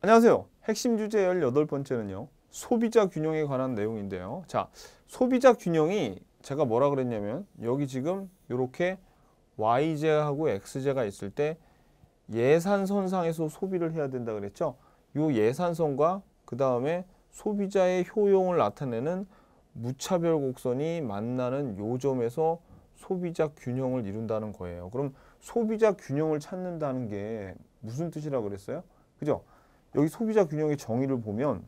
안녕하세요. 핵심 주제 18번째는요. 소비자 균형에 관한 내용인데요. 자, 소비자 균형이 제가 뭐라 그랬냐면 여기 지금 이렇게 Y제하고 X제가 있을 때 예산선상에서 소비를 해야 된다 그랬죠. 요 예산선과 그 다음에 소비자의 효용을 나타내는 무차별 곡선이 만나는 요점에서 소비자 균형을 이룬다는 거예요. 그럼 소비자 균형을 찾는다는 게 무슨 뜻이라고 그랬어요? 그죠? 여기 소비자 균형의 정의를 보면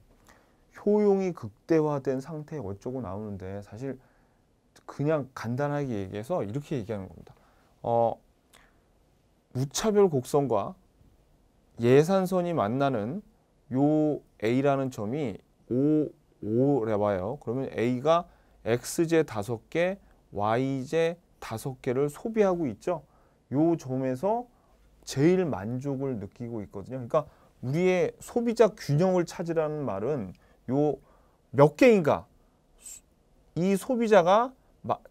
효용이 극대화된 상태에 어쩌고 나오는데 사실 그냥 간단하게 얘기해서 이렇게 얘기하는 겁니다. 어, 무차별 곡선과 예산선이 만나는 요 A라는 점이 5, 5래 봐요. 그러면 A가 X제 5개, Y제 5개를 소비하고 있죠. 요 점에서 제일 만족을 느끼고 있거든요. 그러니까 우리의 소비자 균형을 찾으라는 말은 요 몇 개인가 이 소비자가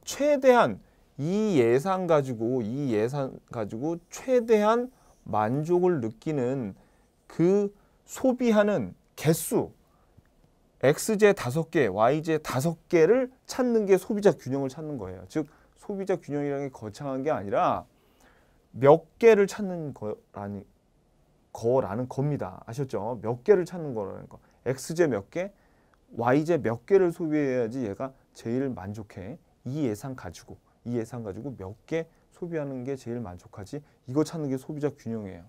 최대한 이 예산 가지고 이 예산 가지고 최대한 만족을 느끼는 그 소비하는 개수 x제 다섯 개, y제 다섯 개를 찾는 게 소비자 균형을 찾는 거예요. 즉 소비자 균형이라는 게 거창한 게 아니라 몇 개를 찾는 거라는 거라는 겁니다. 아셨죠? 몇 개를 찾는 거라는 거. x제 몇 개, y제 몇 개를 소비해야지 얘가 제일 만족해. 이 예산 가지고, 이 예산 가지고 몇 개 소비하는 게 제일 만족하지. 이거 찾는 게 소비자 균형이에요.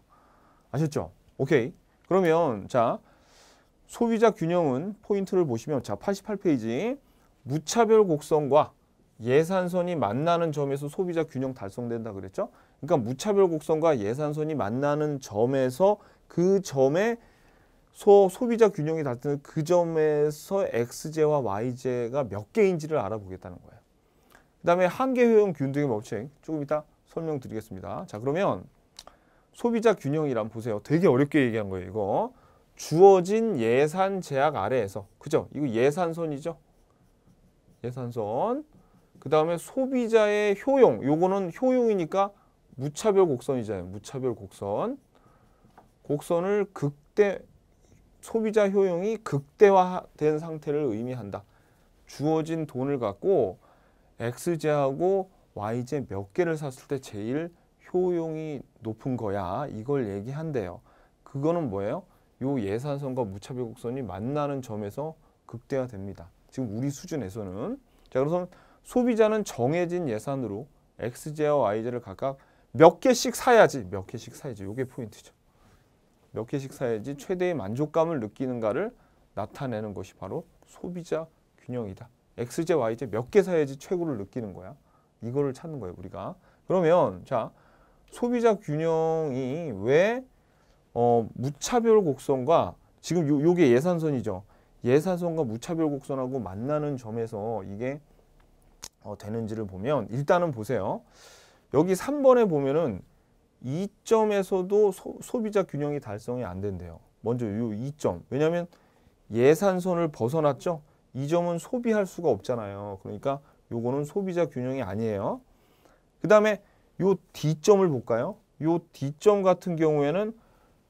아셨죠? 오케이. 그러면 자 소비자 균형은 포인트를 보시면 자 88페이지 무차별 곡선과 예산선이 만나는 점에서 소비자 균형 달성된다 그랬죠? 그러니까 무차별 곡선과 예산선이 만나는 점에서 그 점에 소, 소비자 균형이 닿는 그 점에서 x제와 y제가 몇 개인지를 알아보겠다는 거예요. 그 다음에 한계효용 균등의 법칙 조금 이따 설명드리겠습니다. 자 그러면 소비자 균형이란 보세요. 되게 어렵게 얘기한 거예요. 이거 주어진 예산 제약 아래에서 그죠? 이거 예산선이죠. 예산선 그 다음에 소비자의 효용 요거는 효용이니까 무차별 곡선이잖아요. 무차별 곡선. 곡선을 극대 소비자 효용이 극대화된 상태를 의미한다. 주어진 돈을 갖고 X제하고 Y제 몇 개를 샀을 때 제일 효용이 높은 거야. 이걸 얘기한대요. 그거는 뭐예요? 요 예산선과 무차별 곡선이 만나는 점에서 극대화됩니다. 지금 우리 수준에서는. 자, 그래서 소비자는 정해진 예산으로 X제와 Y제를 각각 몇 개씩 사야지 몇 개씩 사야지 이게 포인트죠. 몇 개씩 사야지 최대의 만족감을 느끼는가를 나타내는 것이 바로 소비자 균형이다. XJ, YJ 몇개 사야지 최고를 느끼는 거야. 이거를 찾는 거예요 우리가. 그러면 자 소비자 균형이 왜 어, 무차별 곡선과 지금 요, 요게 예산선이죠. 예산선과 무차별 곡선하고 만나는 점에서 이게 어, 되는지를 보면 일단은 보세요. 여기 3번에 보면은 2점에서도 소, 비자 균형이 달성이 안 된대요. 먼저 이2점 왜냐하면 예산선을 벗어났죠. 이점은 소비할 수가 없잖아요. 그러니까 요거는 소비자 균형이 아니에요. 그 다음에 요 D점을 볼까요? 요 D점 같은 경우에는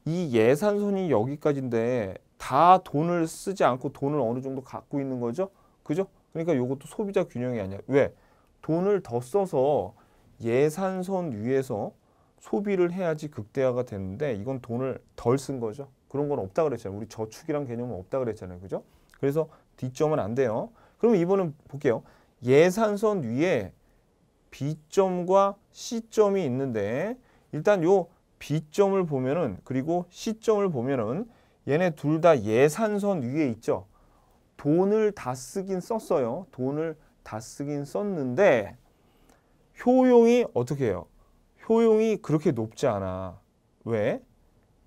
이 예산선이 여기까지인데 다 돈을 쓰지 않고 돈을 어느 정도 갖고 있는 거죠. 그죠? 그러니까 요것도 소비자 균형이 아니야. 왜? 돈을 더 써서 예산선 위에서 소비를 해야지 극대화가 되는데 이건 돈을 덜 쓴 거죠. 그런 건 없다 그랬잖아요. 우리 저축이란 개념은 없다 그랬잖아요. 그죠? 그래서 D점은 안 돼요. 그럼 이번엔 볼게요. 예산선 위에 B점과 C점이 있는데 일단 요 B점을 보면은 그리고 C점을 보면은 얘네 둘 다 예산선 위에 있죠. 돈을 다 쓰긴 썼어요. 돈을 다 쓰긴 썼는데 효용이 어떻게 해요? 효용이 그렇게 높지 않아. 왜?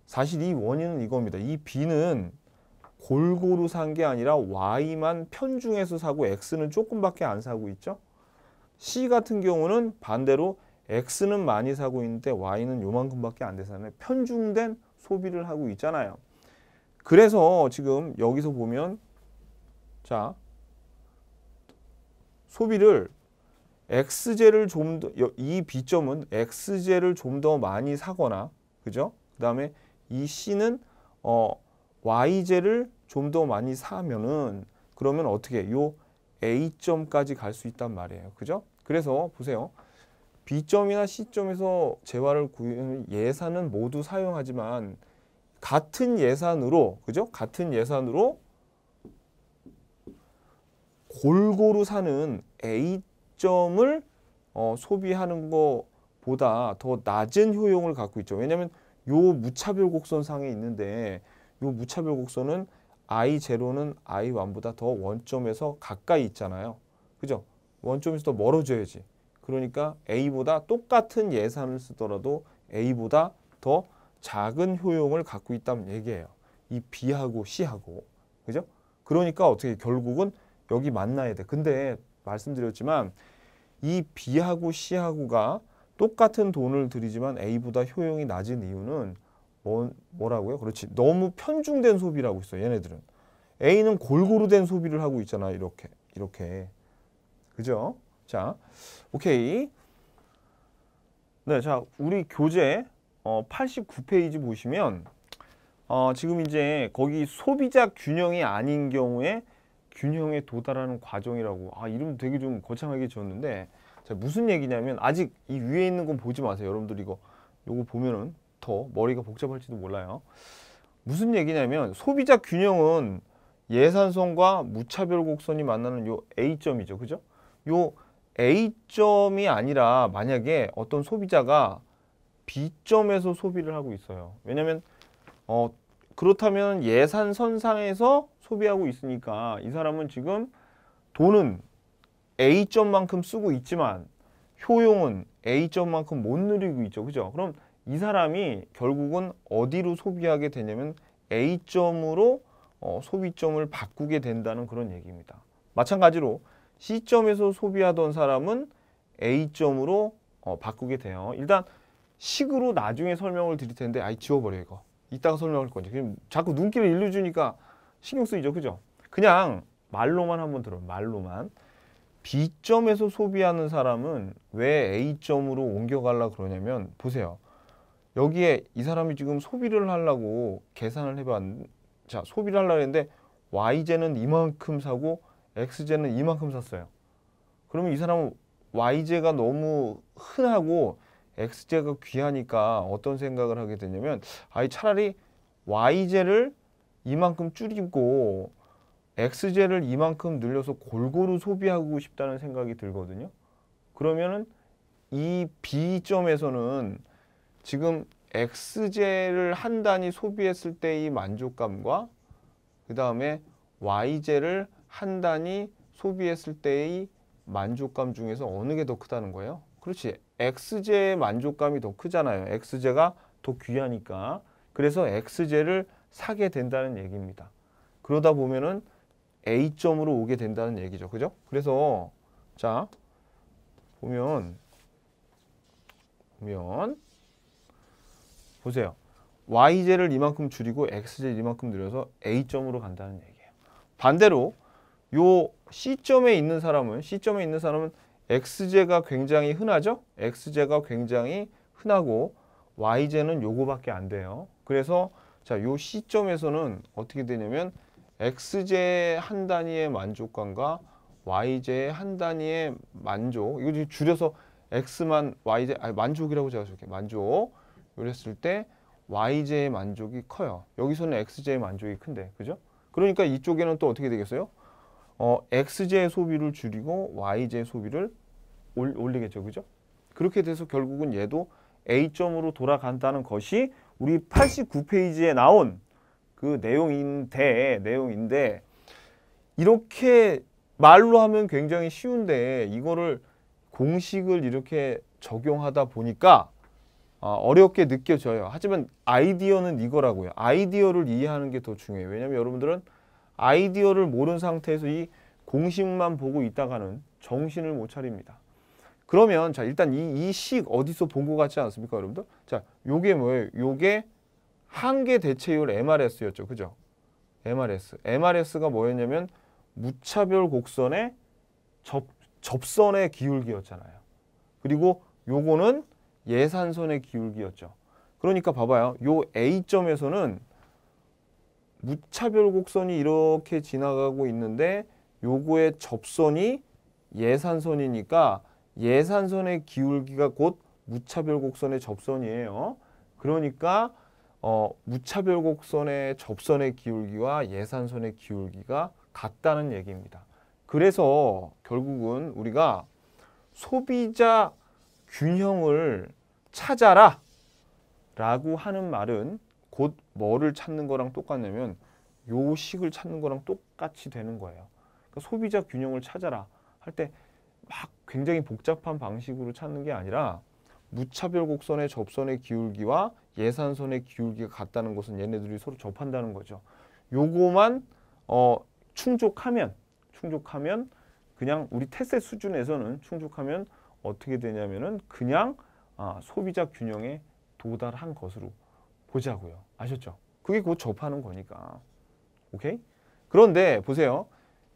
사실 이 원인은 이겁니다. 이 B는 골고루 산 게 아니라 Y만 편중해서 사고 X는 조금밖에 안 사고 있죠. C 같은 경우는 반대로 X는 많이 사고 있는데 Y는 요만큼밖에 안 되잖아요. 편중된 소비를 하고 있잖아요. 그래서 지금 여기서 보면 자 소비를 x제를 좀 더 이 b점은 x제를 좀 더 많이 사거나 그죠? 그다음에 이 c는 어 y제를 좀 더 많이 사면은 그러면 어떻게 요 a점까지 갈 수 있단 말이에요. 그죠? 그래서 보세요. B점이나 C점에서 재화를 구하는 예산은 모두 사용하지만 같은 예산으로 그죠? 같은 예산으로 골고루 사는 A 점 시점을 어, 소비하는 것보다 더 낮은 효용을 갖고 있죠. 왜냐하면 요 무차별 곡선상에 있는데 요 무차별 곡선은 i0는 i1보다 더 원점에서 가까이 있잖아요. 그죠? 원점에서 더 멀어져야지. 그러니까 a보다 똑같은 예산을 쓰더라도 a보다 더 작은 효용을 갖고 있다면얘기해요이 b하고 c하고. 그죠? 그러니까 어떻게 결국은 여기 만나야 돼. 근데 말씀드렸지만 이 B하고 C하고가 똑같은 돈을 들이지만 A보다 효용이 낮은 이유는 뭐, 뭐라고요? 그렇지. 너무 편중된 소비라고 있어 얘네들은. A는 골고루 된 소비를 하고 있잖아. 이렇게. 이렇게. 그죠? 자, 오케이. 네, 자, 우리 교재 어, 89페이지 보시면 어, 지금 이제 거기 소비자 균형이 아닌 경우에 균형에 도달하는 과정이라고 아 이름 되게 좀 거창하게 지었는데 자, 무슨 얘기냐면 아직 이 위에 있는 건 보지 마세요 여러분들 이거 요거 보면은 더 머리가 복잡할지도 몰라요 무슨 얘기냐면 소비자 균형은 예산선과 무차별 곡선이 만나는 요 A점이죠 그죠 요 A점이 아니라 만약에 어떤 소비자가 B점에서 소비를 하고 있어요 왜냐면 어, 그렇다면 예산 선상에서 소비하고 있으니까 이 사람은 지금 돈은 A점만큼 쓰고 있지만 효용은 A점만큼 못 누리고 있죠. 그죠? 그럼 이 사람이 결국은 어디로 소비하게 되냐면 A점으로 어, 소비점을 바꾸게 된다는 그런 얘기입니다. 마찬가지로 C점에서 소비하던 사람은 A점으로 어, 바꾸게 돼요. 일단 식으로 나중에 설명을 드릴 텐데 아예 지워버려 이거. 이따가 설명할 건지. 그냥 자꾸 눈길을 일러 주니까 신경 쓰이죠. 그죠? 그냥 말로만 한번 들어. 말로만. B점에서 소비하는 사람은 왜 A점으로 옮겨가려 그러냐면 보세요. 여기에 이 사람이 지금 소비를 하려고 계산을 해봤는데 자, 소비를 하려고 했는데 Y제는 이만큼 사고 X제는 이만큼 샀어요. 그러면 이 사람은 Y제가 너무 흔하고 X제가 귀하니까 어떤 생각을 하게 되냐면 아이 차라리 Y제를 이만큼 줄이고 X제를 이만큼 늘려서 골고루 소비하고 싶다는 생각이 들거든요. 그러면은 이 B점에서는 지금 X제를 한 단위 소비했을 때의 만족감과 그 다음에 Y제를 한 단위 소비했을 때의 만족감 중에서 어느 게 더 크다는 거예요? 그렇지. x 스제의 만족감이 더 크잖아요. x 스제가더 귀하니까. 그래서 x 스제를 사게 된다는 얘기입니다. 그러다 보면은 A점으로 오게 된다는 얘기죠. 그죠? 그래서 자 보면 보면 보세요. y제를 이만큼 줄이고 x제를 이만큼 늘려서 a점으로 간다는 얘기예요. 반대로 요 c점에 있는 사람은 c점에 있는 사람은 x제가 굉장히 흔하죠? x제가 굉장히 흔하고 y제는 요거밖에 안 돼요. 그래서 자, 요 시점에서는 어떻게 되냐면 x제 한 단위의 만족감과 y제 한 단위의 만족 이거 줄여서 x만 y제 아 만족이라고 제가 적게 만족 이랬을 때 y제의 만족이 커요. 여기서는 x제의 만족이 큰데 그죠? 그러니까 이쪽에는 또 어떻게 되겠어요? 어, x 제 소비를 줄이고 y 제 소비를 올, 올리겠죠. 그죠? 그렇게 돼서 결국은 얘도 A점으로 돌아간다는 것이 우리 89페이지에 나온 그 내용인데 내용인데 이렇게 말로 하면 굉장히 쉬운데 이거를 공식을 이렇게 적용하다 보니까 아, 어렵게 느껴져요. 하지만 아이디어는 이거라고요. 아이디어를 이해하는 게 더 중요해요. 왜냐하면 여러분들은 아이디어를 모른 상태에서 이 공식만 보고 있다가는 정신을 못 차립니다. 그러면 자 일단 이 이 식 어디서 본 것 같지 않습니까 여러분들? 자 요게 뭐예요? 요게 한계 대체율 MRS였죠. 그죠? MRS. MRS가 뭐였냐면 무차별 곡선의 접, 접선의 기울기였잖아요. 그리고 요거는 예산선의 기울기였죠. 그러니까 봐봐요. 요 A점에서는 무차별 곡선이 이렇게 지나가고 있는데 요거의 접선이 예산선이니까 예산선의 기울기가 곧 무차별 곡선의 접선이에요. 그러니까 어, 무차별 곡선의 접선의 기울기와 예산선의 기울기가 같다는 얘기입니다. 그래서 결국은 우리가 소비자 균형을 찾아라 라고 하는 말은 곧 뭐를 찾는 거랑 똑같냐면 요 식을 찾는 거랑 똑같이 되는 거예요. 그러니까 소비자 균형을 찾아라 할 때 막 굉장히 복잡한 방식으로 찾는 게 아니라 무차별 곡선의 접선의 기울기와 예산선의 기울기가 같다는 것은 얘네들이 서로 접한다는 거죠. 요거만 어, 충족하면 충족하면 그냥 우리 테셋 수준에서는 충족하면 어떻게 되냐면은 그냥 아, 소비자 균형에 도달한 것으로 보자고요. 아셨죠? 그게 곧 접하는 거니까. 오케이? 그런데 보세요.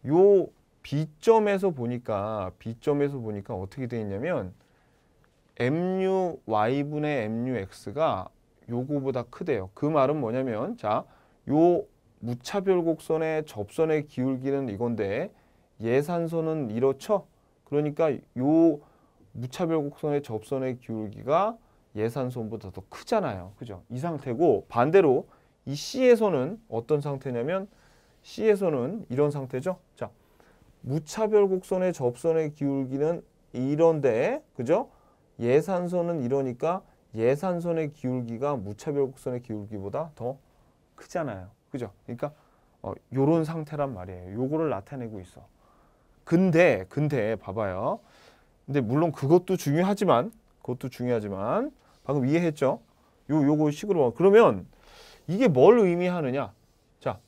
요 B점에서 보니까 B점에서 보니까 어떻게 돼 있냐면 mu y분의 mu x가 요거보다 크대요. 그 말은 뭐냐면 자, 요 무차별 곡선의 접선의 기울기는 이건데 예산선은 이렇죠. 그러니까 요 무차별 곡선의 접선의 기울기가 예산 손보다 더 크잖아요. 그죠? 이 상태고 반대로 이 C에서는 어떤 상태냐면 C에서는 이런 상태죠. 자, 무차별 곡선의 접선의 기울기는 이런데 그죠? 예산선은 이러니까 예산선의 기울기가 무차별 곡선의 기울기보다 더 크잖아요. 그죠? 그러니까 어, 요런 상태란 말이에요. 요거를 나타내고 있어. 근데 근데 봐봐요. 근데 물론 그것도 중요하지만 그것도 중요하지만 방금 이해했죠? 요 요거 식으로 그러면 이게 뭘 의미하느냐? 자.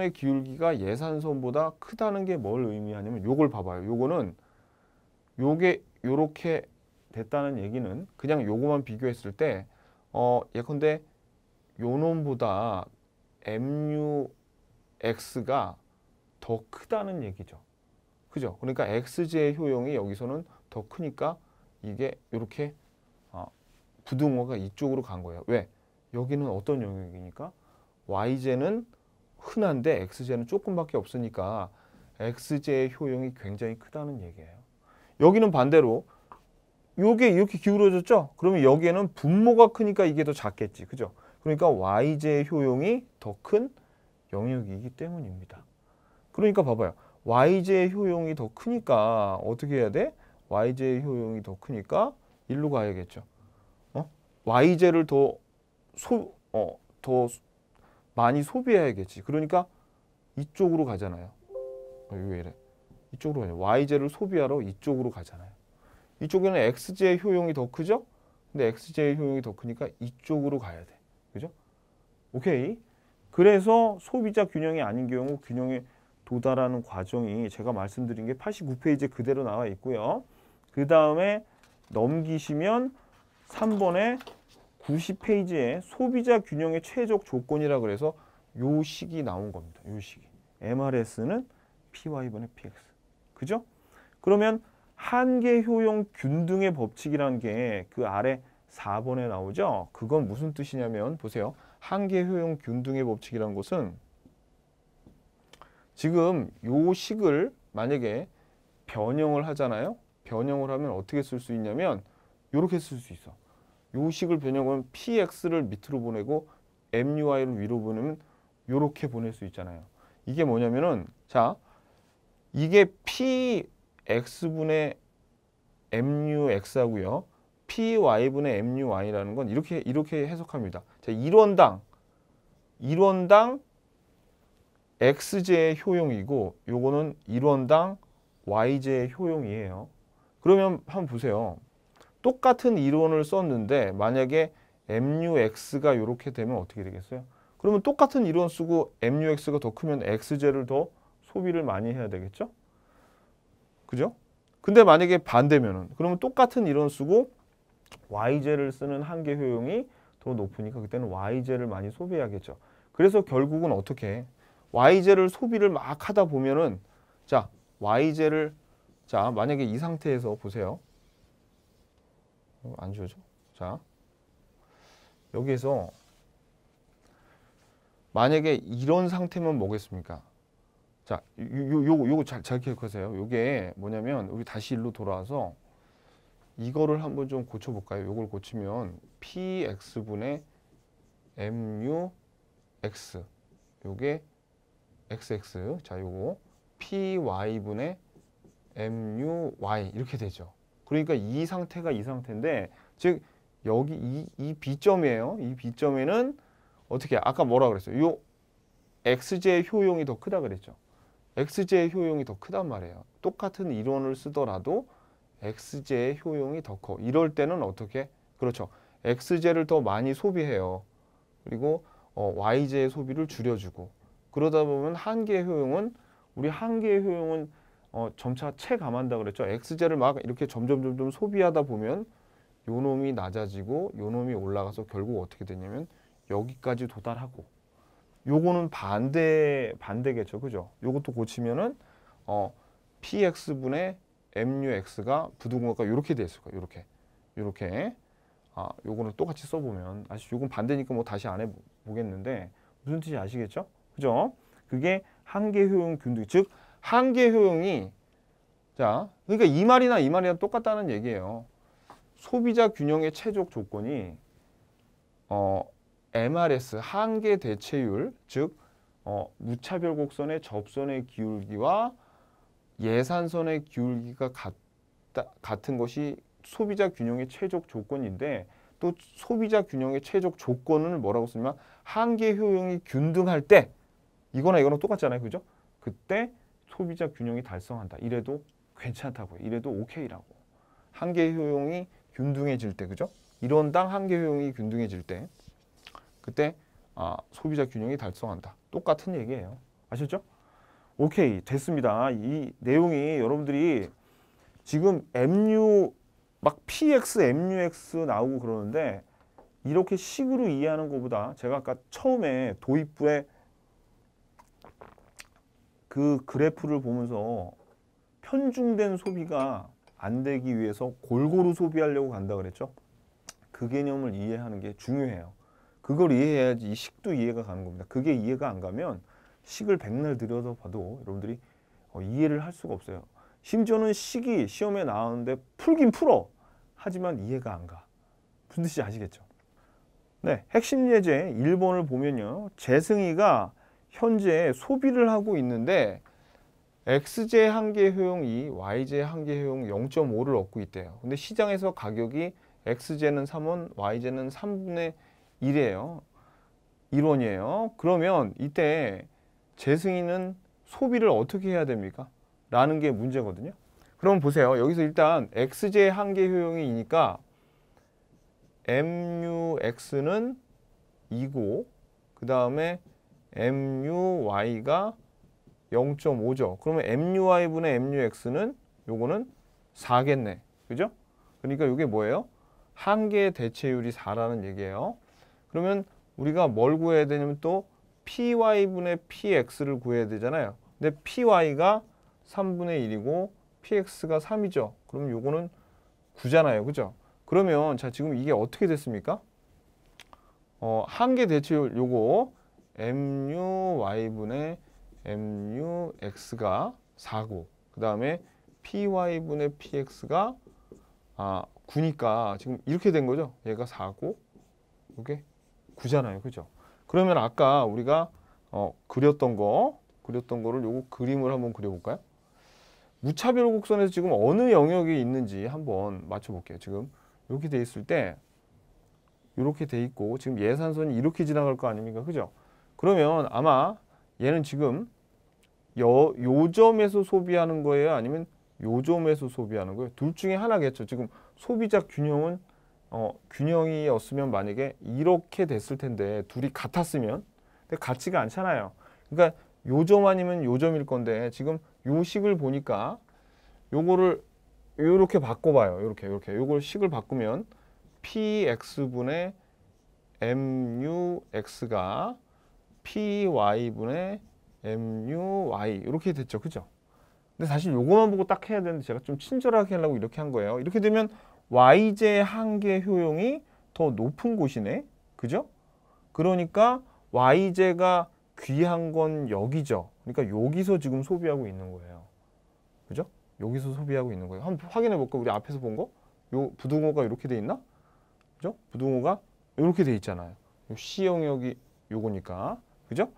무차별곡선의 기울기가 예산선보다 크다는 게 뭘 의미하냐면 요걸 봐 봐요. 요거는 요게 요렇게 됐다는 얘기는 그냥 요거만 비교했을 때 어, 예컨대 요놈보다 MUX가 더 크다는 얘기죠. 그죠? 그러니까 x 제 효용이 여기서는 더 크니까 이게 이렇게 아, 어, 부등호가 이쪽으로 간 거예요. 왜? 여기는 어떤 영역이니까? y제는 흔한데 x제는 조금밖에 없으니까 x제의 효용이 굉장히 크다는 얘기예요. 여기는 반대로 요게 이렇게 기울어졌죠? 그러면 여기에는 분모가 크니까 이게 더 작겠지. 그죠? 그러니까 y제의 효용이 더 큰 영역이기 때문입니다. 그러니까 봐봐요. y j 의 효용이 더 크니까 어떻게 해야 돼? y제의 효용이 더 크니까 일로 가야겠죠. 어? y제를 더 소, 어, 더 많이 소비해야겠지. 그러니까 이쪽으로 가잖아요. 어, 왜 이래? 이쪽으로 가 y제를 소비하러 이쪽으로 가잖아요. 이쪽에는 x제의 효용이 더 크죠? 근데 x제의 효용이 더 크니까 이쪽으로 가야 돼. 그죠? 오케이. 그래서 소비자 균형이 아닌 경우 균형의 도달하는 과정이 제가 말씀드린 게 89페이지에 그대로 나와 있고요. 그 다음에 넘기시면 3번에 90페이지에 소비자 균형의 최적 조건이라 그래서 요 식이 나온 겁니다. 요 식이. MRS는 PY분의 PX. 그죠? 그러면 한계 효용 균등의 법칙이라는 게그 아래 4번에 나오죠? 그건 무슨 뜻이냐면 보세요. 한계 효용 균등의 법칙이라는 것은 지금 요 식을 만약에 변형을 하잖아요. 변형을 하면 어떻게 쓸 수 있냐면 이렇게 쓸 수 있어. 요 식을 변형하면 px를 밑으로 보내고 mui를 위로 보내면 이렇게 보낼 수 있잖아요. 이게 뭐냐면은 자 이게 px분의 mux하고요. py분의 muy라는 건 이렇게 이렇게 해석합니다. 자, 1원당 1원당 x제의 효용이고 요거는 1원당 y제의 효용이에요. 그러면 한번 보세요. 똑같은 이론을 썼는데 만약에 mux가 이렇게 되면 어떻게 되겠어요? 그러면 똑같은 이론 쓰고 mux가 더 크면 x제를 더 소비를 많이 해야 되겠죠? 그죠? 근데 만약에 반대면은 그러면 똑같은 이론 쓰고 y제를 쓰는 한계 효용이 더 높으니까 그때는 y제를 많이 소비해야겠죠. 그래서 결국은 어떻게 해? Y제를 소비를 막 하다 보면은 자 Y제를 자 만약에 이 상태에서 보세요. 어, 안 지워져? 자 여기에서 만약에 이런 상태면 뭐겠습니까? 자, 요, 요, 요거 잘, 잘 기억하세요. 요게 뭐냐면, 우리 다시 일로 돌아와서 이거를 한번 좀 고쳐볼까요? 요걸 고치면 px분의 mu x 요게 xx 자 요거 py분의 muy 이렇게 되죠. 그러니까 이 상태가 이 상태인데 즉 여기 이, 이 B점이에요. 이 B점에는 어떻게 아까 뭐라 그랬어요? 요 x j 의 효용이 더 크다 그랬죠. x j 의 효용이 더 크단 말이에요. 똑같은 이론을 쓰더라도 x j 의 효용이 더 커. 이럴 때는 어떻게? 그렇죠. x j 를더 많이 소비해요. 그리고 어, y j 의 소비를 줄여주고 그러다 보면 한계 효용은 우리 한계 효용은 어, 점차 체감한다 그랬죠. 엑제를막 이렇게 점점 점점 소비하다 보면 요 놈이 낮아지고 요 놈이 올라가서 결국 어떻게 되냐면 여기까지 도달하고 요거는 반대 반대겠죠. 그죠? 요것도 고치면은 어 px분의 mux가 부등호가 이렇게 돼 있을 거예요. 이렇게. 이렇게. 아, 요거는 똑같이 써 보면 아시 요건 반대니까 뭐 다시 안 해 보겠는데 무슨 뜻이 아시겠죠? 그죠? 그게 한계 효용 균등. 즉 한계 효용이 자, 그러니까 이 말이나 이 말이랑 똑같다는 얘기예요. 소비자 균형의 최적 조건이 어, MRS 한계 대체율, 즉 어, 무차별 곡선의 접선의 기울기와 예산선의 기울기가 같다, 같은 것이 소비자 균형의 최적 조건인데 또 소비자 균형의 최적 조건을 뭐라고 쓰냐면 한계 효용이 균등할 때 이거나 이거랑 똑같잖아요. 그죠? 그때 소비자 균형이 달성한다. 이래도 괜찮다고요. 이래도 오케이라고. 한계 효용이 균등해질 때, 그죠? 이런당한계 효용이 균등해질 때, 그때 아, 소비자 균형이 달성한다. 똑같은 얘기예요. 아셨죠? 오케이, 됐습니다. 이 내용이 여러분들이 지금 MU, 막 PX, MUX 나오고 그러는데 이렇게 식으로 이해하는 것보다 제가 아까 처음에 도입부에 그 그래프를 보면서 편중된 소비가 안 되기 위해서 골고루 소비하려고 간다 그랬죠. 그 개념을 이해하는 게 중요해요. 그걸 이해해야지 이 식도 이해가 가는 겁니다. 그게 이해가 안 가면 식을 백날 들여서봐도 여러분들이 어, 이해를 할 수가 없어요. 심지어는 식이 시험에 나오는데 풀긴 풀어. 하지만 이해가 안 가. 무슨 뜻인 아시겠죠? 네, 핵심 예제 1번을 보면요. 재승이가 현재 소비를 하고 있는데 XJ 한계 효용 이 YJ 한계 효용 0.5를 얻고 있대요. 근데 시장에서 가격이 XJ는 3원, YJ는 3분의 1이에요. 1원이에요. 그러면 이때 재승인은 소비를 어떻게 해야 됩니까? 라는 게 문제거든요. 그럼 보세요. 여기서 일단 XJ 한계 효용이니까 MUX는 2고 그 다음에 MUY가 0.5죠. 그러면 MUI분의 MUX는 요거는 4겠네. 그죠? 그러니까 이게 뭐예요? 한 개의 대체율이 4라는 얘기예요. 그러면 우리가 뭘 구해야 되냐면 또 PY분의 PX를 구해야 되잖아요. 근데 PY가 3분의 1이고 PX가 3이죠. 그럼 요거는 9잖아요. 그죠? 그러면 자 지금 이게 어떻게 됐습니까? 어, 한개 대체율 요거 MUY분의 MUX가 4고 그 다음에 PY분의 PX가 아, 9니까 지금 이렇게 된 거죠. 얘가 4고 이게 9잖아요. 그죠? 그러면 아까 우리가 어, 그렸던 거 그렸던 거를 요거 그림을 한번 그려볼까요? 무차별 곡선에서 지금 어느 영역에 있는지 한번 맞춰볼게요. 지금 이렇게 돼 있을 때 이렇게 돼 있고 지금 예산선이 이렇게 지나갈 거 아닙니까? 그죠? 그러면 아마 얘는 지금 요, 요점에서 소비하는 거예요? 아니면 요점에서 소비하는 거예요? 둘 중에 하나겠죠. 지금 소비자 균형은 어, 균형이었으면 만약에 이렇게 됐을 텐데 둘이 같았으면 근데 같지가 않잖아요. 그러니까 요 점 아니면 요점일 건데 지금 요식을 보니까 요거를 요렇게 바꿔봐요. 요렇게 요렇게 요걸 식을 바꾸면 px분의 mux가 py분의 muy 이렇게 됐죠. 그죠? 근데 사실 요거만 보고 딱 해야 되는데 제가 좀 친절하게 하려고 이렇게 한 거예요. 이렇게 되면 y제 한계 효용이 더 높은 곳이네. 그죠? 그러니까 y제가 귀한 건 여기죠. 그러니까 여기서 지금 소비하고 있는 거예요. 그죠? 여기서 소비하고 있는 거예요. 한번 확인해 볼까? 우리 앞에서 본 거? 요 부등호가 이렇게 돼 있나? 그죠? 부등호가 이렇게 돼 있잖아요. 요 C 영역이 요거니까. 그죠?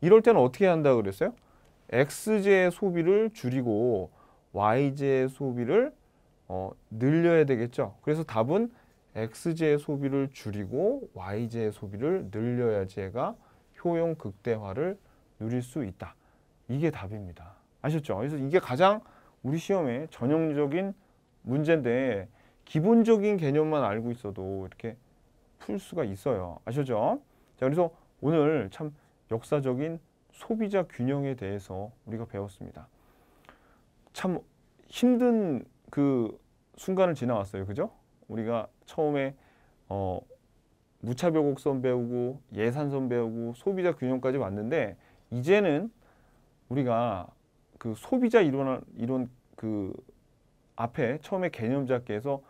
이럴 때는 어떻게 한다 그랬어요? X제의 소비를 줄이고 Y제의 소비를 어, 늘려야 되겠죠. 그래서 답은 X제의 소비를 줄이고 Y제의 소비를 늘려야 제가 효용 극대화를 누릴 수 있다. 이게 답입니다. 아셨죠? 그래서 이게 가장 우리 시험의 전형적인 문제인데 기본적인 개념만 알고 있어도 이렇게 풀 수가 있어요. 아셨죠? 자, 그래서 오늘 참 역사적인 소비자 균형에 대해서 우리가 배웠습니다. 참 힘든 그 순간을 지나왔어요. 그죠? 우리가 처음에 어, 무차별 곡선 배우고 예산선 배우고 소비자 균형까지 왔는데 이제는 우리가 그 소비자 이론 이론 그 앞에 처음에 개념 잡기에서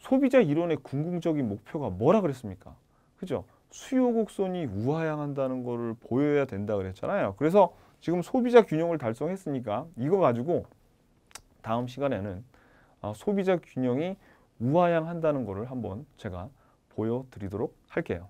소비자 이론의 궁극적인 목표가 뭐라 그랬습니까? 그죠? 수요 곡선이 우하향한다는 것을 보여야 된다 그랬잖아요. 그래서 지금 소비자 균형을 달성했으니까 이거 가지고 다음 시간에는 아, 소비자 균형이 우하향한다는 것을 한번 제가 보여드리도록 할게요.